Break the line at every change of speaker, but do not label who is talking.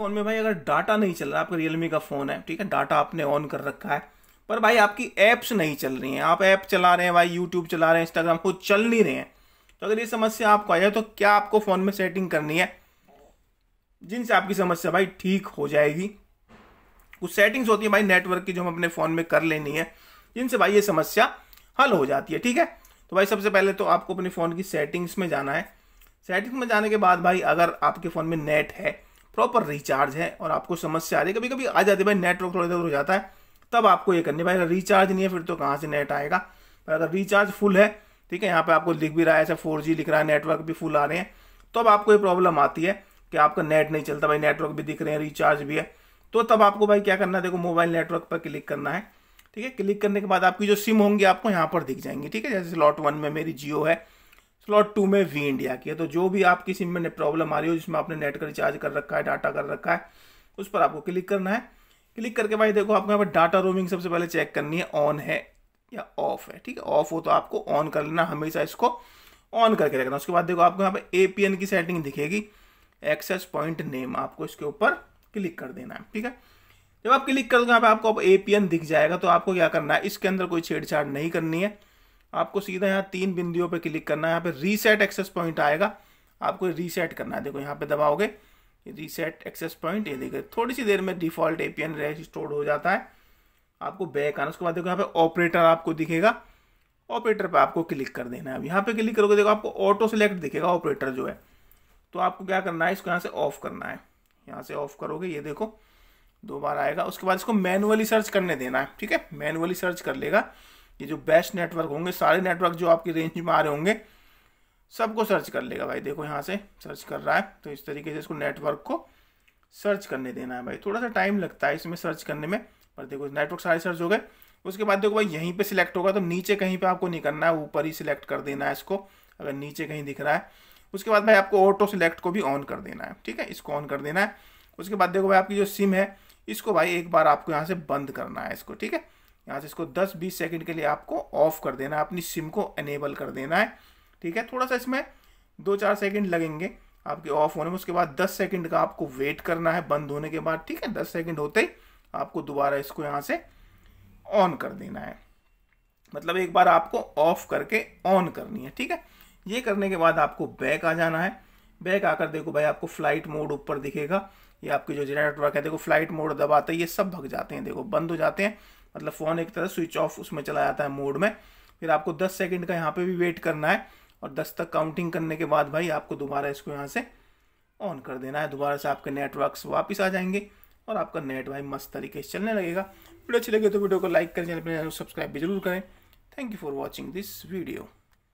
phone में भाई अगर डाटा नहीं चल रहा है आपका रियलमी का फ़ोन है ठीक है डाटा आपने ऑन कर रखा है पर भाई आपकी ऐप्स नहीं चल रही हैं आप ऐप चला रहे हैं भाई यूट्यूब चला रहे हैं इंस्टाग्राम को चल नहीं रहे हैं तो अगर ये समस्या आपको आ जाए तो क्या आपको फ़ोन में सेटिंग करनी है जिनसे आपकी समस्या भाई ठीक हो जाएगी कुछ सेटिंग्स होती है भाई नेटवर्क की जो हम अपने फ़ोन में कर लेनी है जिनसे भाई ये समस्या हल हो जाती है ठीक है तो भाई सबसे पहले तो आपको अपने फ़ोन की सेटिंग्स में जाना है सेटिंग्स में जाने के बाद भाई अगर आपके फ़ोन में नेट है प्रॉपर रिचार्ज है और आपको समस्या आ रही है कभी कभी आ जाती है भाई नेटवर्क थोड़ा इधर हो जाता है तब आपको ये करनी भाई रिचार्ज नहीं है फिर तो कहाँ से नेट आएगा पर अगर रिचार्ज फुल है ठीक है यहाँ पर आपको लिख भी रहा है ऐसा फोर लिख रहा है नेटवर्क भी फुल आ रहे हैं तब तो आपको ये प्रॉब्लम आती है कि आपका नेट नहीं चलता भाई नेटवर्क भी दिख रहे हैं रिचार्ज भी है तो तब आपको भाई क्या करना है देखो मोबाइल नेटवर्क पर क्लिक करना है ठीक है क्लिक करने के बाद आपकी जो सिम होंगी आपको यहाँ पर दिख जाएंगी ठीक है जैसे लॉट वन में मेरी जियो है स्लॉट टू में वी इंडिया की है तो जो भी आपकी सिम में प्रॉब्लम आ रही हो जिसमें आपने नेट का रिचार्ज कर रखा है डाटा कर रखा है उस पर आपको क्लिक करना है क्लिक करके भाई देखो आपको यहाँ पर डाटा रोमिंग सबसे पहले चेक करनी है ऑन है या ऑफ है ठीक है ऑफ हो तो आपको ऑन कर लेना हमेशा इसको ऑन करके रखना उसके बाद देखो आपको यहाँ पर ए की सेटिंग दिखेगी एक्सेस पॉइंट नेम आपको इसके ऊपर क्लिक कर देना है ठीक है जब आप क्लिक दो यहाँ पे आपको ए पी दिख जाएगा तो आपको क्या करना है इसके अंदर कोई छेड़छाड़ नहीं करनी है आपको सीधा यहाँ तीन बिंदुओं पे क्लिक करना है यहाँ पे रीसेट एक्सेस पॉइंट आएगा आपको रीसेट करना है देखो यहाँ पे दबाओगे रीसेट एक्सेस पॉइंट ये देखिए थोड़ी सी देर में डिफॉल्ट एपीएन स्टोर हो जाता है आपको बैक आना उसके बाद देखो यहाँ पे ऑपरेटर आपको दिखेगा ऑपरेटर पर आपको क्लिक कर देना है अब यहाँ पे क्लिक करोगे देखो आपको ऑटो सेलेक्ट दिखेगा ऑपरेटर जो है तो आपको क्या करना है इसको यहाँ से ऑफ करना है यहाँ से ऑफ करोगे ये देखो दो बार आएगा उसके बाद इसको मैनुअली सर्च करने देना है ठीक है मैनुअली सर्च कर लेगा ये जो बेस्ट नेटवर्क होंगे सारे नेटवर्क जो आपके रेंज में आ रहे होंगे सबको सर्च कर लेगा भाई देखो यहाँ से सर्च कर रहा है तो इस तरीके से इसको नेटवर्क को सर्च करने देना है भाई थोड़ा सा टाइम लगता है इसमें सर्च करने में पर देखो नेटवर्क सारे सर्च हो गए उसके बाद देखो भाई यहीं पे सिलेक्ट होगा तो नीचे कहीं पे आपको नहीं करना है ऊपर ही सिलेक्ट कर देना है इसको अगर नीचे कहीं दिख रहा है उसके बाद भाई आपको ऑटो सिलेक्ट को भी ऑन कर देना है ठीक है इसको ऑन कर देना है उसके बाद देखो भाई आपकी जो सिम है इसको भाई एक बार आपको यहाँ से बंद करना है इसको ठीक है यहाँ से इसको 10-20 सेकंड के लिए आपको ऑफ कर देना है अपनी सिम को एनेबल कर देना है ठीक है थोड़ा सा इसमें दो चार सेकंड लगेंगे आपके ऑफ होने में उसके बाद 10 सेकंड का आपको वेट करना है बंद होने के बाद ठीक है 10 सेकंड होते ही आपको दोबारा इसको यहाँ से ऑन कर देना है मतलब एक बार आपको ऑफ करके ऑन करनी है ठीक है ये करने के बाद आपको बैक आ जाना है बैक आकर देखो भाई आपको फ्लाइट मोड ऊपर दिखेगा ये आपके जो जीरा नेटवर्क है देखो फ्लाइट मोड दबाते ये सब भग जाते हैं देखो बंद हो जाते हैं मतलब फ़ोन एक तरह स्विच ऑफ उसमें चला जाता है मोड में फिर आपको दस सेकेंड का यहाँ पर भी वेट करना है और दस तक काउंटिंग करने के बाद भाई आपको दोबारा इसको यहाँ से ऑन कर देना है दोबारा से आपके नेटवर्क्स वापस आ जाएंगे और आपका नेट भाई मस्त तरीके से चलने लगेगा वीडियो अच्छी लगे तो वीडियो को लाइक करें चैनल पर सब्सक्राइब तो भी जरूर करें thank you for watching this video